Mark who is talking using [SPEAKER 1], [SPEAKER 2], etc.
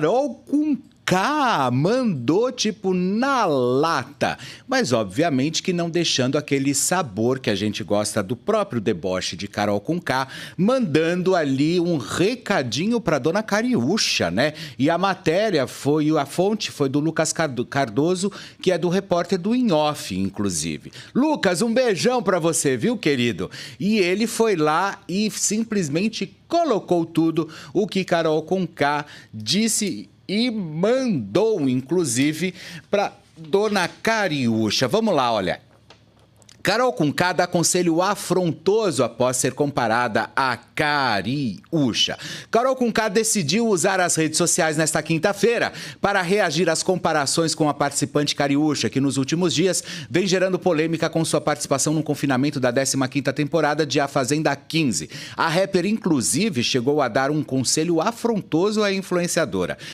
[SPEAKER 1] Carol com cá, mandou tipo na lata. Mas obviamente que não deixando aquele sabor que a gente gosta do próprio deboche de Carol com K, mandando ali um recadinho para dona Cariúcha, né? E a matéria foi a fonte foi do Lucas Cardoso, que é do repórter do Inhoff, inclusive. Lucas, um beijão para você, viu, querido? E ele foi lá e simplesmente colocou tudo o que Carol Conká disse e mandou, inclusive, para Dona Cariúcha. Vamos lá, olha. Carol Conká dá conselho afrontoso após ser comparada a Cariúcha. Carol Conká decidiu usar as redes sociais nesta quinta-feira para reagir às comparações com a participante Cariúcha, que nos últimos dias vem gerando polêmica com sua participação no confinamento da 15ª temporada de A Fazenda 15. A rapper, inclusive, chegou a dar um conselho afrontoso à influenciadora.